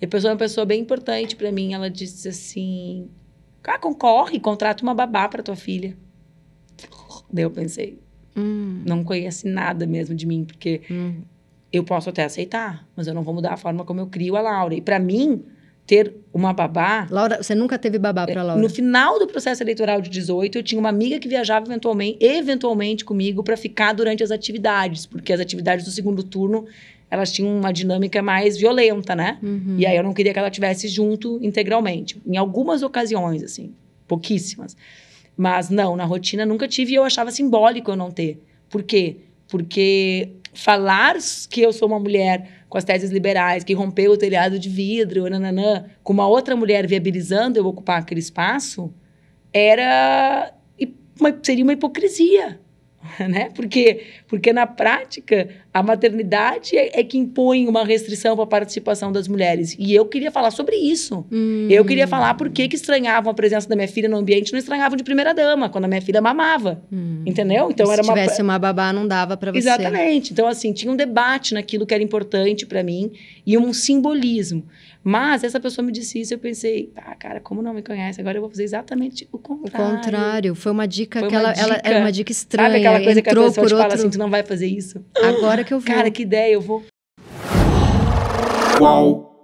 é uma pessoa bem importante para mim, ela disse assim: "Ah, concorre, contrata uma babá para tua filha". Daí eu pensei, hum. não conhece nada mesmo de mim, porque hum. eu posso até aceitar, mas eu não vou mudar a forma como eu crio a Laura. E para mim, ter uma babá. Laura, você nunca teve babá para Laura? No final do processo eleitoral de 18, eu tinha uma amiga que viajava eventualmente, eventualmente comigo para ficar durante as atividades, porque as atividades do segundo turno elas tinham uma dinâmica mais violenta, né? Uhum. E aí eu não queria que ela tivesse junto integralmente. Em algumas ocasiões, assim, pouquíssimas. Mas não, na rotina nunca tive e eu achava simbólico eu não ter. Por quê? Porque falar que eu sou uma mulher com as teses liberais, que rompeu o telhado de vidro, nananã, com uma outra mulher viabilizando eu ocupar aquele espaço, era uma, seria uma hipocrisia. né? Porque, porque na prática, a maternidade é, é que impõe uma restrição para a participação das mulheres. E eu queria falar sobre isso. Hum. Eu queria falar por que, que estranhavam a presença da minha filha no ambiente, não estranhavam de primeira dama, quando a minha filha mamava. Hum. Entendeu? Então era uma. Se tivesse uma babá, não dava para você. Exatamente. Então, assim, tinha um debate naquilo que era importante para mim e um simbolismo. Mas essa pessoa me disse isso, eu pensei, ah, cara, como não me conhece? Agora eu vou fazer exatamente o contrário. O contrário. Foi uma dica foi que uma ela, dica, ela, era uma dica estranha. Sabe aquela aquela coisa que a pessoa te outro... fala assim, tu não vai fazer isso. Agora que eu vi. Cara, que ideia, eu vou. Qual